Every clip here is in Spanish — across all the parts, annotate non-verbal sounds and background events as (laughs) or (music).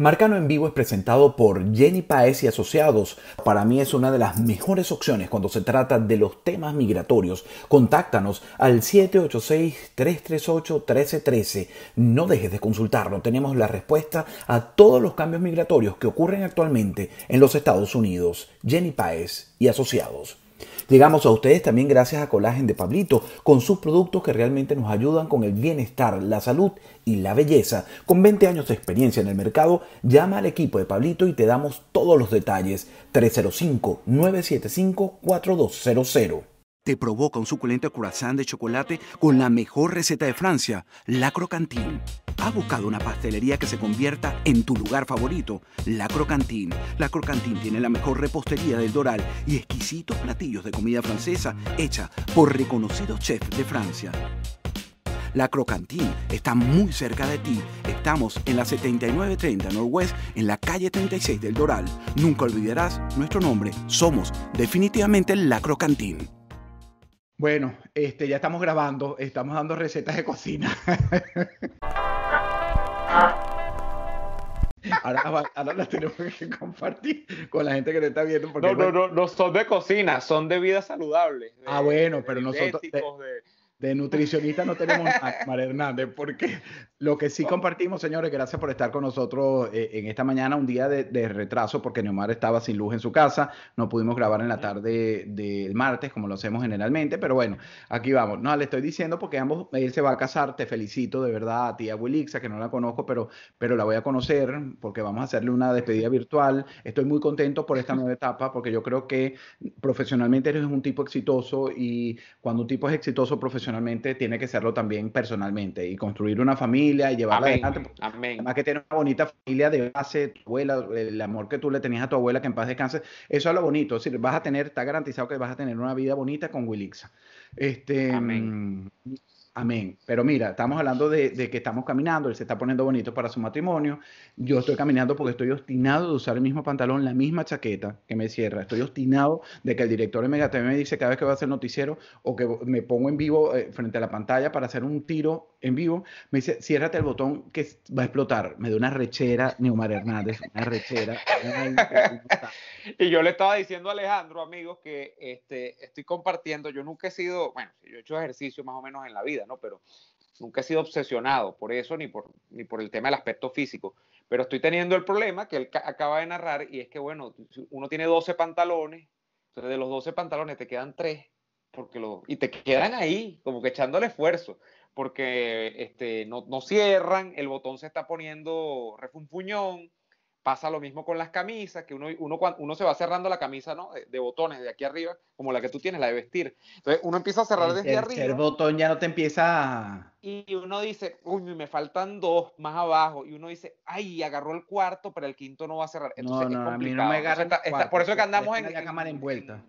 Marcano en Vivo es presentado por Jenny Paez y Asociados. Para mí es una de las mejores opciones cuando se trata de los temas migratorios. Contáctanos al 786-338-1313. No dejes de consultarlo. Tenemos la respuesta a todos los cambios migratorios que ocurren actualmente en los Estados Unidos. Jenny Paez y Asociados. Llegamos a ustedes también gracias a Colagen de Pablito, con sus productos que realmente nos ayudan con el bienestar, la salud y la belleza. Con 20 años de experiencia en el mercado, llama al equipo de Pablito y te damos todos los detalles. 305-975-4200. Te provoca un suculento croissant de chocolate con la mejor receta de Francia, la Crocantín. ¿Ha buscado una pastelería que se convierta en tu lugar favorito? La Crocantín. La Crocantín tiene la mejor repostería del Doral y exquisitos platillos de comida francesa hecha por reconocidos chefs de Francia. La Crocantín está muy cerca de ti. Estamos en la 7930 Norwest, en la calle 36 del Doral. Nunca olvidarás nuestro nombre. Somos definitivamente La Crocantín. Bueno, este, ya estamos grabando, estamos dando recetas de cocina. (laughs) Ahora, las tenemos que compartir con la gente que te está viendo. no, no, no, no son de cocina, son de vida saludable. ah, bueno, pero nosotros. de de nutricionista no tenemos nada, María Hernández, porque lo que sí compartimos, señores, gracias por estar con nosotros eh, en esta mañana, un día de, retraso, porque Neomar estaba sin luz en su casa, no pudimos grabar en la tarde del martes, como lo hacemos generalmente, pero bueno, aquí vamos. No, le estoy diciendo porque ambos, él se va a casar, te felicito de verdad a tía Wilixa, que no la conozco, pero, pero la voy a conocer, porque vamos a hacerle una despedida virtual. Estoy muy contento por esta nueva etapa, porque yo creo que profesionalmente eres un tipo exitoso y cuando un tipo es exitoso profesionalmente, tiene que serlo también personalmente y construir una familia y llevarla adelante. Amén. Además que tener una bonita familia de base, el amor que tú le tenías a tu abuela que en paz descanse, eso es lo bonito, es vas a tener, está garantizado que vas a tener una vida bonita con Wilixa. Este, mm, Amén. Pero mira, estamos hablando de, que estamos caminando, él se está poniendo bonito para su matrimonio. Yo estoy caminando porque estoy obstinado de usar el mismo pantalón, la misma chaqueta que me cierra. Estoy obstinado de que el director de Megatv me dice cada vez que voy a hacer noticiero o que me pongo en vivo eh, frente a la pantalla para hacer un tiro en vivo, me dice, ciérrate el botón que va a explotar. Me da una rechera, Neumar Hernández, una rechera. (laughs) y yo le estaba diciendo a Alejandro, amigos, que este, estoy compartiendo, yo nunca he sido, bueno, yo he hecho ejercicio más o menos en la vida pero nunca he sido obsesionado por eso ni por, ni por el tema del aspecto físico. Pero estoy teniendo el problema que él acaba de narrar y es que, bueno, uno tiene 12 pantalones, entonces de los 12 pantalones te quedan 3 porque lo, y te quedan ahí, como que echando el esfuerzo, porque este, no, no cierran, el botón se está poniendo refunfuñón, Pasa lo mismo con las camisas, que uno, uno, uno se va cerrando la camisa ¿no? de, botones de aquí arriba, como la que tú tienes, la de vestir. Entonces uno empieza a cerrar desde arriba. El botón ya no te empieza. A... Y uno dice, uy, me faltan dos más abajo. Y uno dice, ay, agarró el cuarto, pero el quinto no va a cerrar. Entonces no, no, mí no me agarra por eso es que andamos en. La cámara envuelta.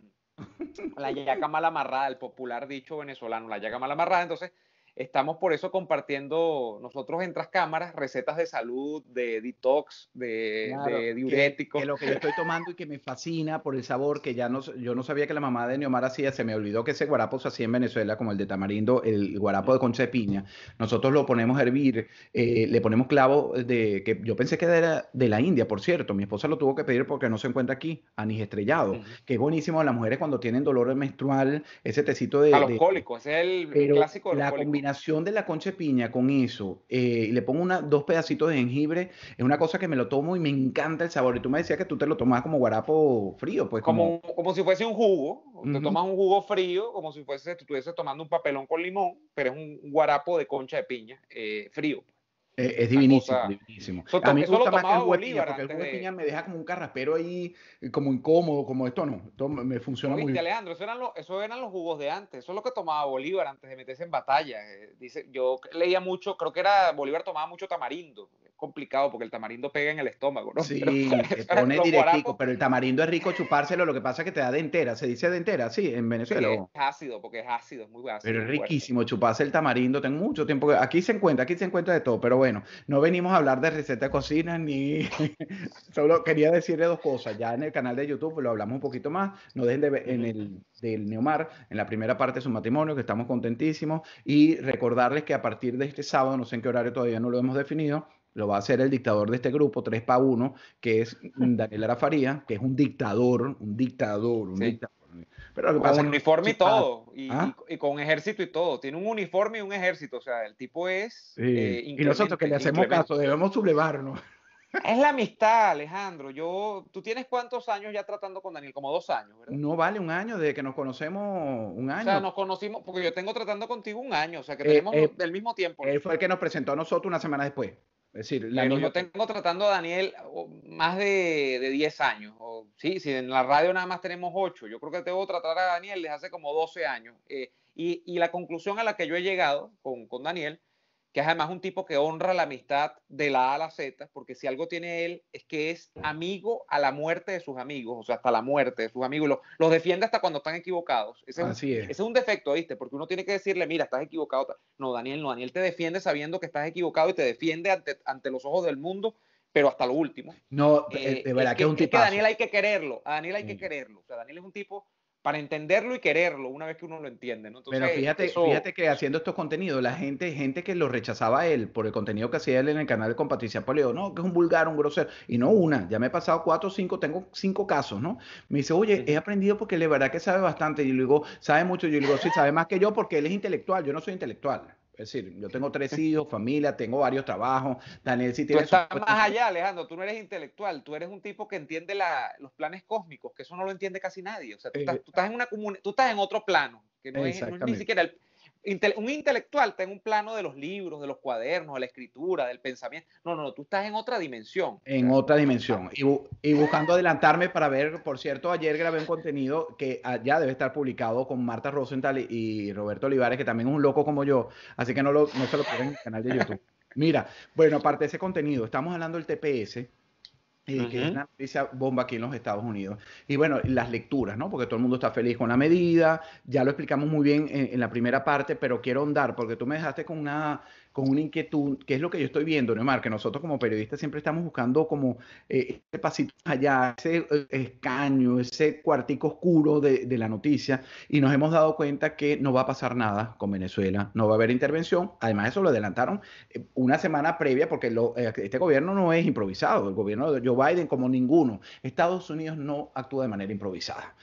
la yaca mal amarrada, el popular dicho venezolano, la yaca mal amarrada. Entonces Estamos por eso compartiendo nosotros en tras cámaras recetas de salud, de detox, de, diuréticos. Que, lo que yo estoy tomando y que me fascina por el sabor, que ya no, yo no sabía que la mamá de Neomar hacía, se me olvidó que ese guarapo se hacía en Venezuela, como el de tamarindo, el guarapo de concha de piña. Nosotros lo ponemos a hervir, eh, le ponemos clavo de, que yo pensé que era de la India, por cierto. Mi esposa lo tuvo que pedir porque no se encuentra aquí, anís estrellado, que es buenísimo a las mujeres cuando tienen dolor menstrual, ese tecito de... A los cólicos, es el, clásico de combinación de la concha de piña con eso, eh, y le pongo una, dos pedacitos de jengibre, es una cosa que me lo tomo y me encanta el sabor. Y tú me decías que tú te lo tomas como guarapo frío, pues. Como, como, si fuese un jugo. Te tomas un jugo frío, como si fuese, estuviese tomando un papelón con limón, pero es un guarapo de concha de piña eh, frío. Pues. Eh, es, divinísimo, divinísimo. Eso, a mí me gusta más que el Bolívar, porque el jugo piña me deja como un carraspero ahí, eh, como incómodo, como esto no. Esto me funciona muy bien. Alejandro, eso eran, los, eran los jugos de antes. Eso es lo que tomaba Bolívar antes de meterse en batalla. Eh, dice, yo leía mucho, creo que era Bolívar tomaba mucho tamarindo complicado porque el tamarindo pega en el estómago, ¿no? (laughs) Sí, pone directico, pero el tamarindo es rico chupárselo, lo que pasa es que te da de entera, se dice de entera, sí, en Venezuela. Sí, es ácido, porque es ácido, es muy ácido. Pero es riquísimo chuparse el tamarindo, tengo mucho tiempo, que, aquí se encuentra, aquí se encuentra de todo, pero bueno, no venimos a hablar de recetas de cocina ni... (laughs) Solo quería decirle dos cosas, ya en el canal de YouTube lo hablamos un poquito más, no dejen de ver en el del Neomar, en la primera parte de su matrimonio, que estamos contentísimos, y recordarles que a partir de este sábado, no sé en qué horario todavía no lo hemos definido, lo va a hacer el dictador de este grupo, 3 para 1, que es (laughs) Daniel Arafaría, que es un dictador, un dictador, un dictador. Pero con uniforme y todo, y, ¿Ah? con ejército y todo. Tiene un uniforme y un ejército, o sea, el tipo es... Eh, y nosotros que le hacemos caso, debemos sublevarnos. Es la amistad, Alejandro. Yo, tú tienes cuántos años ya tratando con Daniel, como dos años, ¿verdad? No vale un año desde que nos conocemos, un año. O sea, nos conocimos porque yo tengo tratando contigo un año, o sea, que eh, tenemos eh, mismo tiempo. Él fue el que nos presentó a nosotros una semana después. Es decir, yo tengo tratando a Daniel más de, de 10 años. sí, si en la radio nada más tenemos 8, yo creo que tengo que tratar a Daniel desde hace como 12 años. Eh, y, la conclusión a la que yo he llegado con Daniel que es además un tipo que honra la amistad de la A a la Z, porque si algo tiene él es que es amigo a la muerte de sus amigos, o sea, hasta la muerte de sus amigos, los, los defiende hasta cuando están equivocados. Ese, es. un defecto, ¿viste? Porque uno tiene que decirle, mira, estás equivocado. No, Daniel, no, Daniel te defiende sabiendo que estás equivocado y te defiende ante, los ojos del mundo, pero hasta lo último. No, eh, de, verdad que es un tipo. Daniel hay que quererlo, a Daniel hay que quererlo. O sea, Daniel es un tipo para entenderlo y quererlo una vez que uno lo entiende. ¿no? Pero fíjate, fíjate que haciendo estos contenidos, la gente, gente que lo rechazaba él por el contenido que hacía él en el canal con Patricia Poleo, no, que es un vulgar, un grosero, y no una, ya me he pasado cuatro o cinco, tengo cinco casos, ¿no? Me dice, oye, he aprendido porque la verdad que sabe bastante, y luego sabe mucho, y luego sí, sabe más que yo porque él es intelectual, yo no soy intelectual. Es decir, yo tengo tres hijos, familia, tengo varios trabajos. Daniel si tienes estás más allá, Alejandro, tú no eres intelectual, tú eres un tipo que entiende la, los planes cósmicos, que eso no lo entiende casi nadie. O sea, tú eh, estás, en, una tú estás en otro plano, que no es ni siquiera el un intelectual está en un plano de los libros, de los cuadernos, de la escritura, del pensamiento. No, no, tú estás en otra dimensión. En otra dimensión. Y, buscando (laughs) adelantarme para ver, por cierto, ayer grabé un contenido que ah, ya debe estar publicado con Marta Rosenthal y, Roberto Olivares, que también es un loco como yo, así que no, lo, no se lo pierdan en el canal de YouTube. Mira, bueno, aparte de ese contenido, estamos hablando del TPS, eh, que es una noticia bomba aquí en los Estados Unidos. Y bueno, las lecturas, ¿no? Porque todo el mundo está feliz con la medida, ya lo explicamos muy bien en, la primera parte, pero quiero ahondar, porque tú me dejaste con una, con una inquietud, que es lo que yo estoy viendo, Neymar, que nosotros como periodistas siempre estamos buscando como este ese pasito allá, ese eh, escaño, ese cuartico oscuro de, la noticia, y nos hemos dado cuenta que no va a pasar nada con Venezuela, no va a haber intervención, además eso lo adelantaron eh, una semana previa, porque este gobierno no es improvisado, el gobierno de Joe Biden como ninguno, Estados Unidos no actúa de manera improvisada,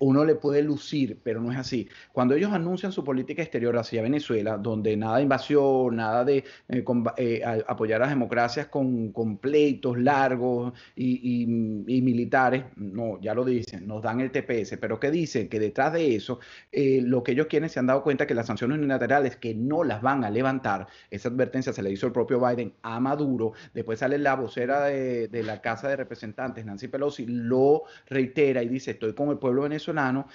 uno le puede lucir, pero no es así. Cuando ellos anuncian su política exterior hacia Venezuela, donde nada invasión, nada de eh, eh, apoyar a las democracias con, completos, largos y, militares. No, ya lo dicen, nos dan el TPS, pero ¿qué dicen? Que detrás de eso, eh, lo que ellos quieren se han dado cuenta que las sanciones unilaterales que no las van a levantar, esa advertencia se le hizo el propio Biden a Maduro, después sale la vocera de la Casa de Representantes, Nancy Pelosi, lo reitera y dice, estoy con el pueblo venezolano,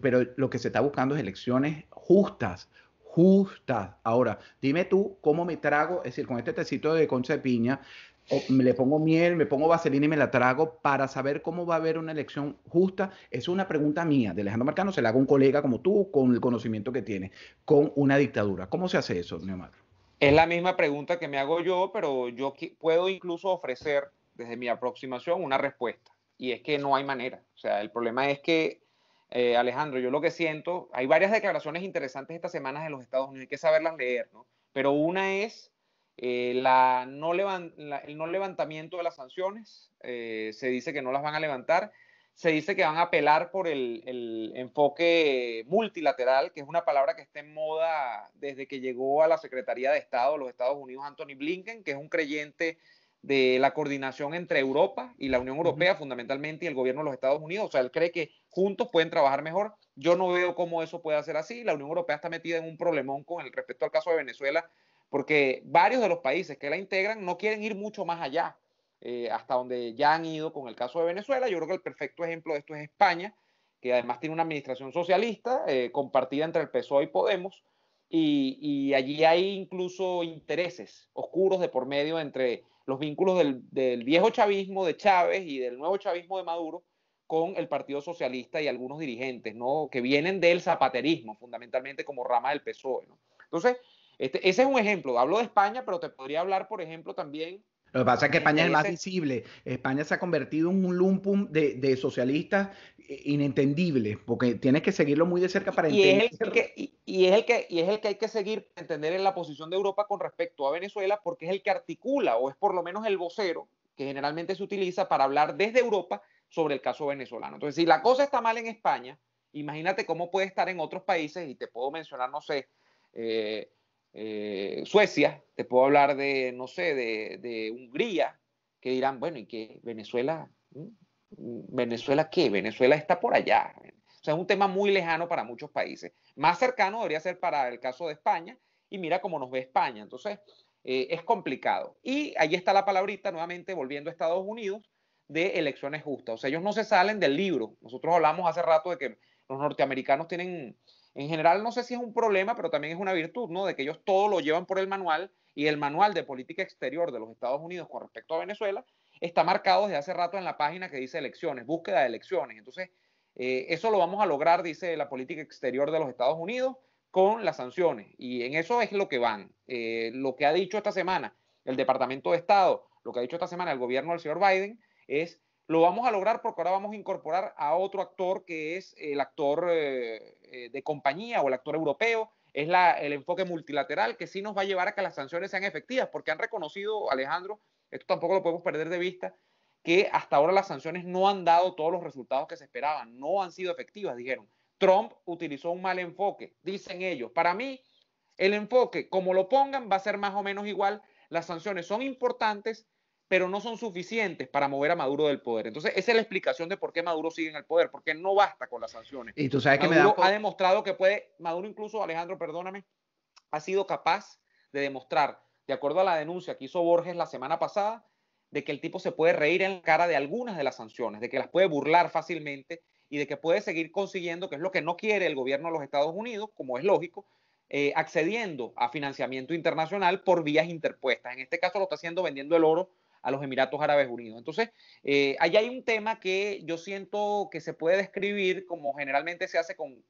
pero lo que se está buscando es elecciones justas, Justa, Ahora, dime tú cómo me trago, es decir, con este tecito de concha de piña, me le pongo miel, me pongo vaselina y me la trago para saber cómo va a haber una elección justa. Es una pregunta mía de Alejandro Marcano, se la hago un colega como tú, con el conocimiento que tiene, con una dictadura. ¿Cómo se hace eso, Neomar? Es la misma pregunta que me hago yo, pero yo puedo incluso ofrecer desde mi aproximación una respuesta. Y es que no hay manera. O sea, el problema es que eh, Alejandro, yo lo que siento, hay varias declaraciones interesantes estas semanas en los Estados Unidos, hay que saberlas leer, ¿no? Pero una es eh, la no el no levantamiento de las sanciones, eh, se dice que no las van a levantar, se dice que van a apelar por el, enfoque multilateral, que es una palabra que está en moda desde que llegó a la Secretaría de Estado de los Estados Unidos Anthony Blinken, que es un creyente de la coordinación entre Europa y la Unión Europea, fundamentalmente, y el gobierno de los Estados Unidos. O sea, él cree que juntos pueden trabajar mejor. Yo no veo cómo eso puede ser así. La Unión Europea está metida en un problemón con el respecto al caso de Venezuela, porque varios de los países que la integran no quieren ir mucho más allá, eh, hasta donde ya han ido con el caso de Venezuela. Yo creo que el perfecto ejemplo de esto es España, que además tiene una administración socialista eh, compartida entre el PSOE y Podemos, y allí hay incluso intereses oscuros de por medio entre los vínculos del, viejo chavismo de Chávez y del nuevo chavismo de Maduro con el Partido Socialista y algunos dirigentes, ¿no? Que vienen del zapaterismo, fundamentalmente como rama del PSOE, Entonces, este, ese es un ejemplo. Hablo de España, pero te podría hablar, por ejemplo, también lo que pasa es que España es más visible. España se ha convertido en un lumpum de, de socialistas eh, inentendibles, porque tienes que seguirlo muy de cerca para y Es el que, y, es el que, y es el que hay que seguir para entender en la posición de Europa con respecto a Venezuela, porque es el que articula, o es por lo menos el vocero que generalmente se utiliza para hablar desde Europa sobre el caso venezolano. Entonces, si la cosa está mal en España, imagínate cómo puede estar en otros países, y te puedo mencionar, no sé, eh, eh, Suecia, te puedo hablar de, no sé, de, Hungría, que dirán, bueno, ¿y que Venezuela, ¿Mm? ¿Venezuela qué? Venezuela está por allá. O sea, es un tema muy lejano para muchos países. Más cercano debería ser para el caso de España, y mira cómo nos ve España. Entonces, eh, es complicado. Y ahí está la palabrita, nuevamente, volviendo a Estados Unidos, de elecciones justas. O sea, ellos no se salen del libro. Nosotros hablamos hace rato de que los norteamericanos tienen en general no sé si es un problema, pero también es una virtud, ¿no? De que ellos todo lo llevan por el manual y el manual de política exterior de los Estados Unidos con respecto a Venezuela está marcado desde hace rato en la página que dice elecciones, búsqueda de elecciones. Entonces, eh, eso lo vamos a lograr, dice la política exterior de los Estados Unidos, con las sanciones. Y en eso es lo que van. Eh, lo que ha dicho esta semana el Departamento de Estado, lo que ha dicho esta semana el gobierno del señor Biden, es lo vamos a lograr porque ahora vamos a incorporar a otro actor que es el actor eh, eh, de compañía o el actor europeo. Es el enfoque multilateral que sí nos va a llevar a que las sanciones sean efectivas, porque han reconocido, Alejandro, esto tampoco lo podemos perder de vista, que hasta ahora las sanciones no han dado todos los resultados que se esperaban, no han sido efectivas, dijeron. Trump utilizó un mal enfoque, dicen ellos. Para mí, el enfoque, como lo pongan, va a ser más o menos igual. Las sanciones son importantes, pero no son suficientes para mover a Maduro del poder. Entonces, esa es la explicación de por qué Maduro sigue en el poder, porque no basta con las sanciones. Y tú sabes que Maduro ha demostrado que puede, Maduro incluso, Alejandro, perdóname, ha sido capaz de demostrar, de acuerdo a la denuncia que hizo Borges la semana pasada, de que el tipo se puede reír en la cara de algunas de las sanciones, de que las puede burlar fácilmente y de que puede seguir consiguiendo, que es lo que no quiere el gobierno de los Estados Unidos, como es lógico, eh, accediendo a financiamiento internacional por vías interpuestas. En este caso lo está haciendo vendiendo el oro a los Emiratos Árabes Unidos. Entonces, eh, ahí hay un tema que yo siento que se puede describir como generalmente se hace con,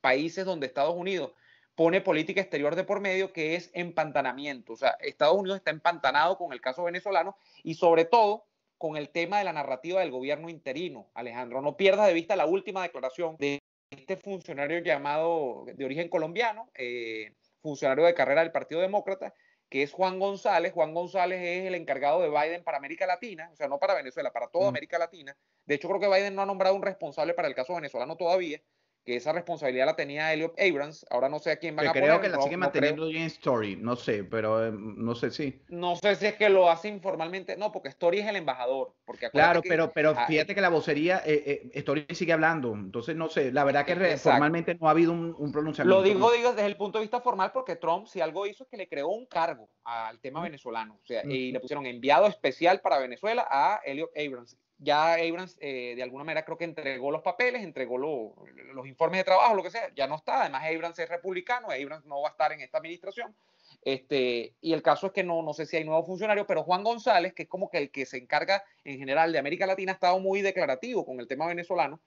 países donde Estados Unidos pone política exterior de por medio, que es empantanamiento. O sea, Estados Unidos está empantanado con el caso venezolano y sobre todo con el tema de la narrativa del gobierno interino. Alejandro, no pierdas de vista la última declaración de este funcionario llamado de origen colombiano, eh, funcionario de carrera del Partido Demócrata, que es Juan González. Juan González es el encargado de Biden para América Latina, o sea, no para Venezuela, para toda mm. América Latina. De hecho, creo que Biden no ha nombrado un responsable para el caso venezolano todavía que esa responsabilidad la tenía Elliot Abrams. Ahora no sé a quién va a poner. Creo que la sigue manteniendo Story, no sé, pero eh, no sé si. No sé si es que lo hace informalmente, no, porque Story es el embajador. Porque claro, pero, ah, fíjate que la vocería, eh, eh, Story sigue hablando, entonces no sé, la verdad que formalmente no ha habido un, pronunciamiento. Lo digo, desde el punto de vista formal, porque Trump, si algo hizo, es que le creó un cargo al tema venezolano, o sea, y le pusieron enviado especial para Venezuela a Elliot Abrams ya Abrams eh, de alguna manera creo que entregó los papeles, entregó los informes de trabajo, lo que sea, ya no está, además Abrams es republicano, Abrams no va a estar en esta administración, este, y el caso es que no, no sé si hay nuevos funcionarios, pero Juan González, que es como que el que se encarga en general de América Latina, ha estado muy declarativo con el tema venezolano,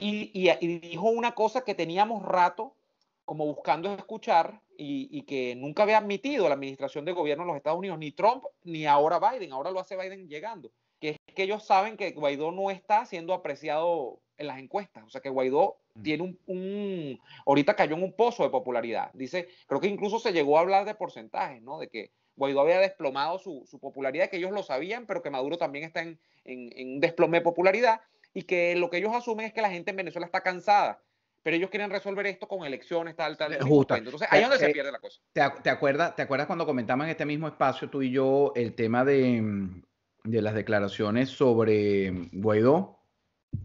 y, y, dijo una cosa que teníamos rato como buscando escuchar y, y, que nunca había admitido la administración de gobierno de los Estados Unidos, ni Trump, ni ahora Biden, ahora lo hace Biden llegando que es que ellos saben que Guaidó no está siendo apreciado en las encuestas. O sea, que Guaidó mm. tiene un, Ahorita cayó en un pozo de popularidad. Dice, creo que incluso se llegó a hablar de porcentajes, ¿no? De que Guaidó había desplomado su, su popularidad, que ellos lo sabían, pero que Maduro también está en, en, un desplome de popularidad y que lo que ellos asumen es que la gente en Venezuela está cansada pero ellos quieren resolver esto con elecciones, tal, tal. Eh, Entonces, ahí es donde se eh, pierde la cosa. ¿Te, acuerdas, ¿Te acuerdas cuando comentamos en este mismo espacio tú y yo el tema de, mm, de las declaraciones sobre mm, Guaidó,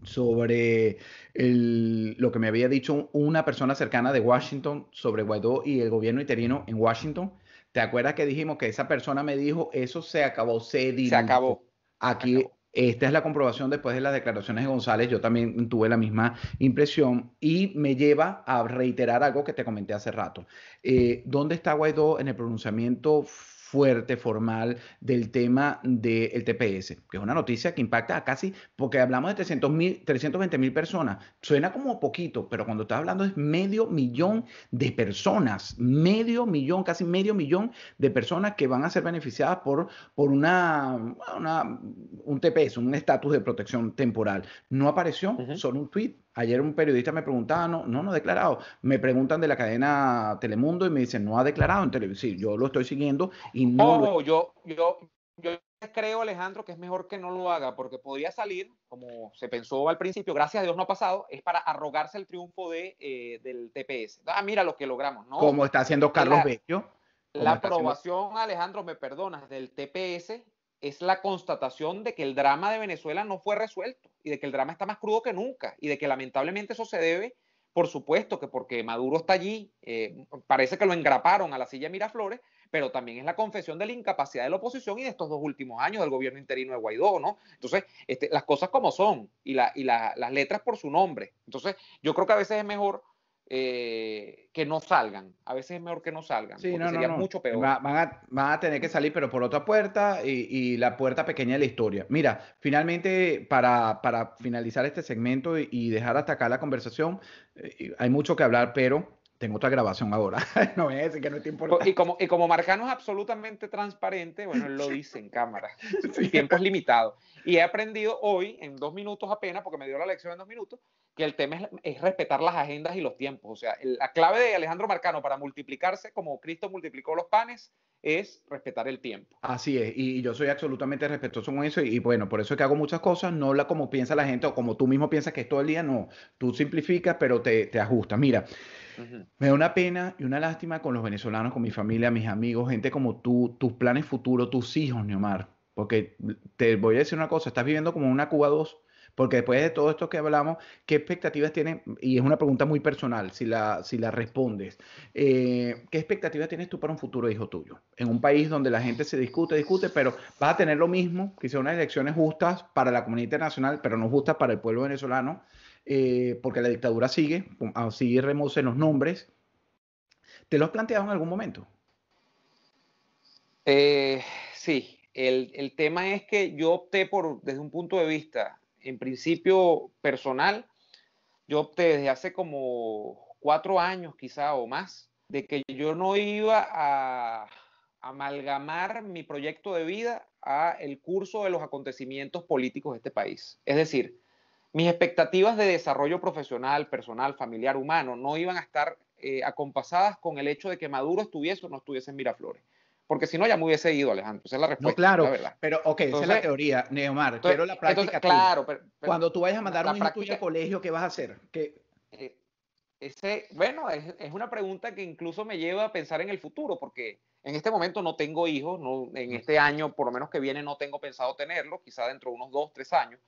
sobre lo que me había dicho una persona cercana de Washington sobre Guaidó y el gobierno interino en Washington. ¿Te acuerdas que dijimos que esa persona me dijo, eso se acabó, se Se acabó. Aquí, esta es la comprobación después de las declaraciones de González, yo también tuve la misma impresión y me lleva a reiterar algo que te comenté hace rato. Eh, ¿Dónde está Guaidó en el pronunciamiento fuerte, formal del tema del TPS, que es una noticia que impacta a casi, porque hablamos de 300 mil, 320 mil personas. Suena como poquito, pero cuando estás hablando es medio millón de personas, medio millón, casi medio millón de personas que van a ser beneficiadas por, por una, un TPS, un estatus de protección temporal. No apareció, solo un tweet Ayer un periodista me preguntaba, no, no, no ha declarado. Me preguntan de la cadena Telemundo y me dicen, no ha declarado en televisión. yo lo estoy siguiendo y no. Oh, yo, yo, creo, Alejandro, que es mejor que no lo haga, porque podría salir, como se pensó al principio, gracias a Dios no ha pasado, es para arrogarse el triunfo eh, del TPS. Ah, mira lo que logramos, ¿no? Como está haciendo este, Carlos La aprobación, Alejandro, me perdonas, del TPS es la constatación de que el drama de Venezuela no fue resuelto y de que el drama está más crudo que nunca y de que lamentablemente eso se debe, por supuesto, que porque Maduro está allí, eh, parece que lo engraparon a la silla Miraflores, pero también es la confesión de la incapacidad de la oposición y de estos dos últimos años del gobierno interino de Guaidó, ¿no? Entonces, este, las cosas como son y, las letras por su nombre. Entonces, yo creo que a veces es mejor eh, que no salgan. A veces es mejor que no salgan. porque sería mucho peor. van, a, tener que salir, pero por otra puerta y, la puerta pequeña de la historia. Mira, finalmente, para, para finalizar este segmento y, dejar hasta acá la conversación, eh, hay mucho que hablar, pero tengo otra grabación ahora. (laughs) no es que no es importante. Y como, y como Marcano es absolutamente transparente, bueno, él lo dice en cámara. El (laughs) tiempo es limitado. Y he aprendido hoy, en dos minutos apenas, porque me dio la lección en dos minutos, que el tema es, respetar las agendas y los tiempos. O sea, la clave de Alejandro Marcano para multiplicarse, como Cristo multiplicó los panes, es respetar el tiempo. Así es, y yo soy absolutamente respetuoso con eso, y, bueno, por eso es que hago muchas cosas, no habla como piensa la gente o como tú mismo piensas que es todo el día, no, tú simplificas, pero te, te ajustas. Mira, me da una pena y una lástima con los venezolanos, con mi familia, mis amigos, gente como tú, tus planes futuros, tus hijos, Neomar, porque te voy a decir una cosa, estás viviendo como una Cuba 2 porque después de todo esto que hablamos, ¿qué expectativas tienes? Y es una pregunta muy personal, si la, si la respondes. Eh, ¿Qué expectativas tienes tú para un futuro hijo tuyo? En un país donde la gente se discute, discute, pero vas a tener lo mismo, que sean unas elecciones justas para la comunidad internacional, pero no justas para el pueblo venezolano, eh, porque la dictadura sigue, ah, sigue en los nombres. ¿Te lo has planteado en algún momento? Eh, sí, el, el, tema es que yo opté por, desde un punto de vista en principio personal, yo opté desde hace como cuatro años quizá o más, de que yo no iba a amalgamar mi proyecto de vida a el curso de los acontecimientos políticos de este país. Es decir, mis expectativas de desarrollo profesional, personal, familiar, humano, no iban a estar eh, acompasadas con el hecho de que Maduro estuviese o no estuviese en Miraflores porque si no ya me hubiese ido, Alejandro. Esa es la respuesta. No, claro, pero ok, esa es la teoría, Neomar. quiero la práctica. claro, pero, Cuando tú vayas a mandar un hijo al colegio, ¿qué vas a hacer? ¿Qué? Eh, ese, bueno, es, es, una pregunta que incluso me lleva a pensar en el futuro, porque en este momento no tengo hijos, no, en este año, por lo menos que viene, no tengo pensado tenerlo, quizá dentro de unos dos, tres años,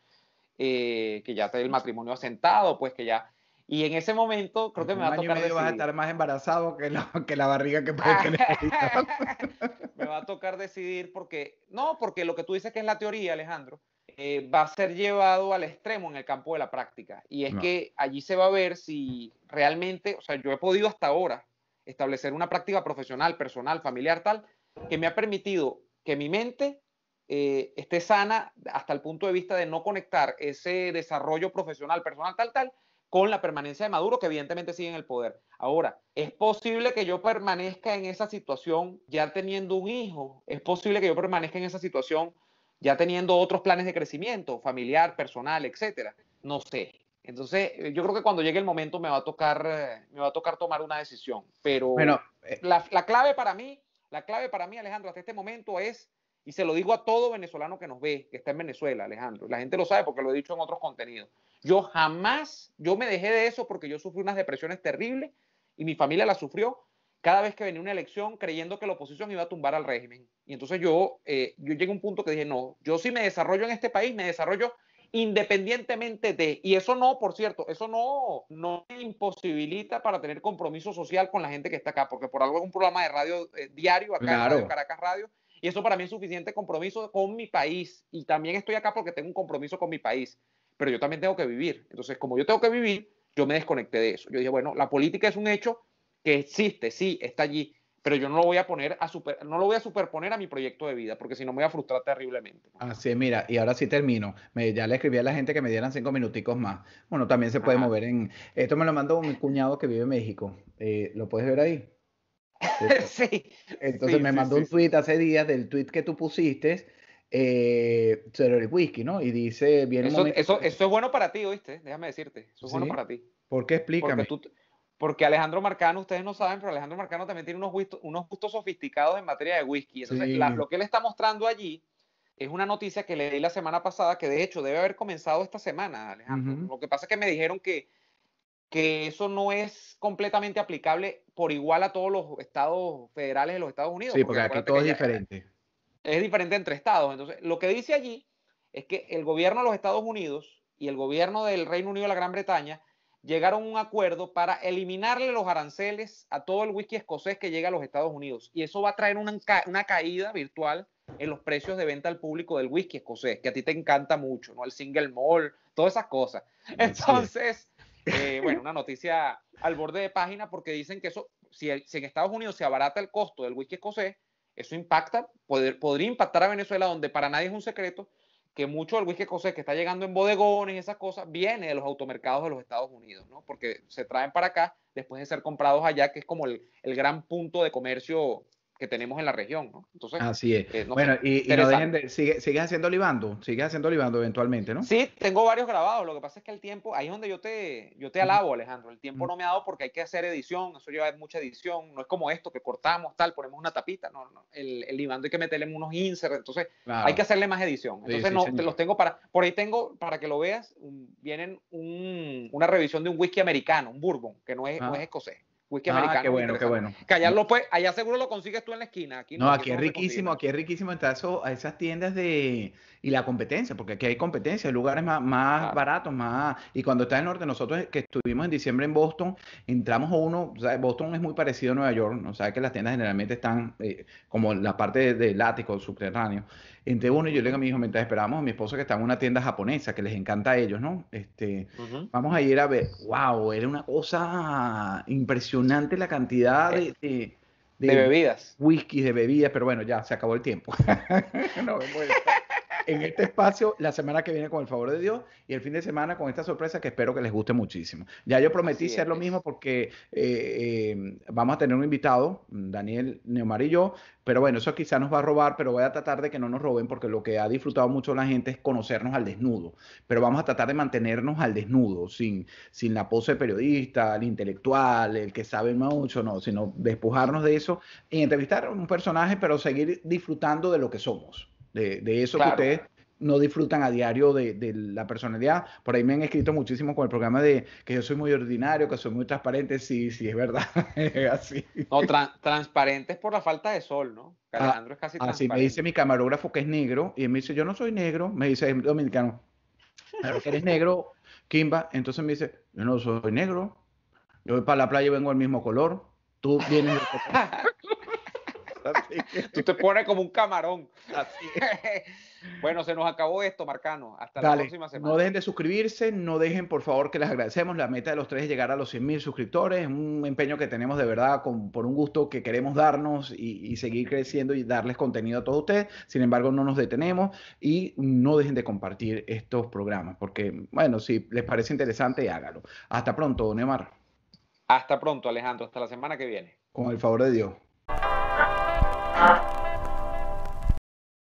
eh, que ya esté el matrimonio asentado, pues que ya y en ese momento creo que me va a tocar. Año y medio vas a estar más embarazado que, la, que la barriga que (laughs) puedes tener. me va a tocar decidir porque. No, porque lo que tú dices que es la teoría, Alejandro, eh, va a ser llevado al extremo en el campo de la práctica. Y es que allí se va a ver si realmente. O sea, yo he podido hasta ahora establecer una práctica profesional, personal, familiar, tal, que me ha permitido que mi mente eh, esté sana hasta el punto de vista de no conectar ese desarrollo profesional, personal, tal, tal, con la permanencia de Maduro, que evidentemente sigue en el poder. Ahora, es posible que yo permanezca en esa situación ya teniendo un hijo, es posible que yo permanezca en esa situación ya teniendo otros planes de crecimiento, familiar, personal, etcétera. No sé. Entonces, eh, yo creo que cuando llegue el momento me va a tocar, eh, me va a tocar tomar una decisión. Pero eh la clave para mí, la clave para mí, Alejandro, hasta este momento es y se lo digo a todo venezolano que nos ve, que está en Venezuela, Alejandro, la gente lo sabe porque lo he dicho en otros contenidos. Yo jamás, yo me dejé de eso porque yo sufrí unas depresiones terribles y mi familia la sufrió cada vez que venía una elección creyendo que la oposición iba a tumbar al régimen. Y entonces yo, eh, yo llegué a un punto que dije, no, yo sí me desarrollo en este país, me desarrollo independientemente de, y eso no, por cierto, eso no, no imposibilita para tener compromiso social con la gente que está acá, porque por algo es un programa de radio eh, diario acá en Caracas Radio, y eso para mí es suficiente compromiso con mi país. Y también estoy acá porque tengo un compromiso con mi país. Pero yo también tengo que vivir. Entonces, como yo tengo que vivir, yo me desconecté de eso. Yo dije, bueno, la política es un hecho que existe, sí, está allí, pero yo no lo voy a poner a super, no lo voy a superponer a mi proyecto de vida, porque si no me voy a frustrar terriblemente. Así es, mira, y ahora sí termino. Me, ya le escribí a la gente que me dieran cinco minuticos más. Bueno, también se puede mover en. Esto me lo mandó un cuñado que vive en México. Eh, ¿Lo puedes ver ahí? (laughs) sí. Entonces me mandó un tweet hace días del tweet que tú pusiste eh, sobre el whisky, ¿no? Y dice, bien eso, eso, es bueno para ti, ¿oíste? Déjame decirte, eso es bueno para ti. ¿Por qué? Explícame. Porque, porque, Alejandro Marcano, ustedes no saben, pero Alejandro Marcano también tiene unos gustos, unos gustos sofisticados en materia de whisky. Entonces, lo que él está mostrando allí es una noticia que leí la semana pasada, que de hecho debe haber comenzado esta semana, Alejandro. Lo que pasa es que me dijeron que, que eso no es completamente aplicable por igual a todos los estados federales de los Estados Unidos. Sí, porque, aquí todo es diferente. Es diferente entre estados. Entonces, lo que dice allí es que el gobierno de los Estados Unidos y el gobierno del Reino Unido de la Gran Bretaña llegaron a un acuerdo para eliminarle los aranceles a todo el whisky escocés que llega a los Estados Unidos. Y eso va a traer una, caída virtual en los precios de venta al público del whisky escocés, que a ti te encanta mucho, ¿no? El single mall, todas esas cosas. Entonces, eh, bueno, una noticia al borde de página porque dicen que eso, si, en Estados Unidos se abarata el costo del whisky escocés, eso impacta, podría impactar a Venezuela, donde para nadie es un secreto que mucho del whisky escocés que está llegando en bodegones y esas cosas viene de los automercados de los Estados Unidos, ¿no? Porque se traen para acá después de ser comprados allá, que es como el, el gran punto de comercio que tenemos en la región. ¿no? Entonces, Así es. Eh, bueno, y, sigue, sigues haciendo libando, sigues haciendo libando eventualmente, ¿no? Sí, tengo varios grabados. Lo que pasa es que el tiempo, ahí es donde yo te, yo te alabo, Alejandro. El tiempo no me ha dado porque hay que hacer edición, eso lleva mucha edición. No es como esto que cortamos, tal, ponemos una tapita. El, libando hay que meterle unos inserts, entonces hay que hacerle más edición. Entonces, no, te los tengo para, por ahí tengo, para que lo veas, vienen una revisión de un whisky americano, un bourbon, que no es, no es ah. escocés. Ah, qué bueno, qué bueno. Que allá, pues, allá seguro lo consigues tú en la esquina. no, aquí, es riquísimo, aquí es riquísimo entrar a esas tiendas de. Y la competencia, porque aquí hay competencia, hay lugares más, baratos, más. Y cuando está en el norte, nosotros que estuvimos en diciembre en Boston, entramos a uno. O Boston es muy parecido a Nueva York, ¿no? O que las tiendas generalmente están eh, como la parte del de ático, subterráneo entre uno y yo le digo a mi hijo, mientras esperamos a mi esposo que está en una tienda japonesa, que les encanta a ellos, ¿no? Este, Vamos a ir a ver, wow, era una cosa impresionante la cantidad de, eh, de, bebidas. Whisky, de bebidas, pero bueno, ya se acabó el tiempo. (laughs) en este espacio la semana que viene con el favor de Dios y el fin de semana con esta sorpresa que espero que les guste muchísimo. Ya yo prometí hacer lo mismo porque eh, eh, vamos a tener un invitado, Daniel Neomar y yo, pero bueno, eso quizá nos va a robar, pero voy a tratar de que no nos roben porque lo que ha disfrutado mucho la gente es conocernos al desnudo, pero vamos a tratar de mantenernos al desnudo, sin, sin la pose de periodista, el intelectual, el que sabe mucho, no, sino despojarnos de eso y entrevistar a un personaje, pero seguir disfrutando de lo que somos de, eso que ustedes no disfrutan a diario de, la personalidad. Por ahí me han escrito muchísimo con el programa de que yo soy muy ordinario, que soy muy transparente. Sí, sí, es verdad. (laughs) así. No, transparente es por la falta de sol, ¿no? Ah, es casi transparente. Así me dice mi camarógrafo que es negro y me dice, yo no soy negro. Me dice, es dominicano. Pero que eres negro, Kimba. Entonces me dice, yo no soy negro. Yo voy para la playa y vengo del mismo color. Tú vienes (laughs) (laughs) Tú te pones como un camarón. (laughs) bueno, se nos acabó esto, Marcano. Hasta la próxima semana. No dejen de suscribirse, no dejen, por favor, que les agradecemos. La meta de los tres es llegar a los 100 mil suscriptores. Es un empeño que tenemos de verdad por un gusto que queremos darnos y, seguir creciendo y darles contenido a todos ustedes. Sin embargo, no nos detenemos y no dejen de compartir estos programas porque, bueno, si les parece interesante, hágalo. Hasta pronto, Neymar. Hasta pronto, Alejandro. Hasta la semana que viene. Con el favor de Dios. 啊